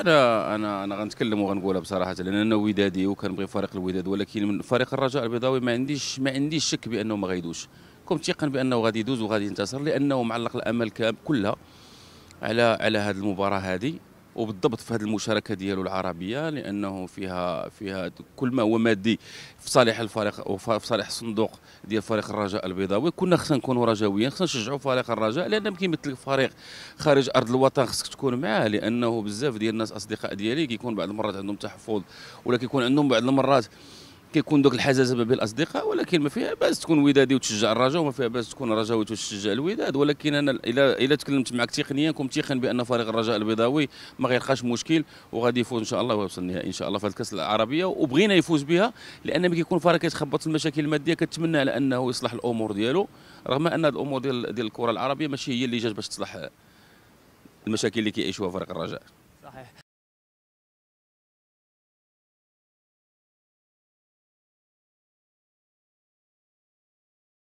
انا انا انا غنتكلم وغنقولها بصراحه لان انا ودادي وكنبغي فريق الوداد ولكن من فريق الرجاء البيضاوي ما عنديش ما عنديش شك بانه ما غيدوش كنت تيقن بانه غادي يدوز وغادي ينتصر لانه معلق الامل كلها على على هذه المباراه هذه وبالضبط في هذه المشاركه ديالو العربيه لانه فيها فيها كل ما هو مادي في صالح الفريق وفي صالح الصندوق ديال فريق الرجاء البيضاوي كنا خصنا نكونوا رجاويين خصنا نشجعوا فريق الرجاء لان كيمثل فريق خارج ارض الوطن خصك تكون معاه لانه بزاف ديال الناس اصدقاء ديالي كيكون بعض المرات عندهم تحفظ ولا كيكون عندهم بعض المرات كيكون دوك الحزازه ما بين الاصدقاء ولكن ما فيها باس تكون ودادي وتشجع الرجاء وما فيها باس تكون رجاوي وتشجع الوداد ولكن انا الا الا تكلمت معك تقنيا كنت تيقن بان فريق الرجاء البيضاوي ما غيلقاش مشكل وغادي يفوز ان شاء الله ويوصل النهائي ان شاء الله في الكاس العربيه وبغينا يفوز بها لان ملي كيكون فريق كيتخبط في المشاكل الماديه كتمنى على انه يصلح الامور ديالو رغم ان الامور ديال ديال الكره العربيه ماشي هي اللي جات باش تصلح المشاكل اللي كيعيشوها فريق الرجاء صحيح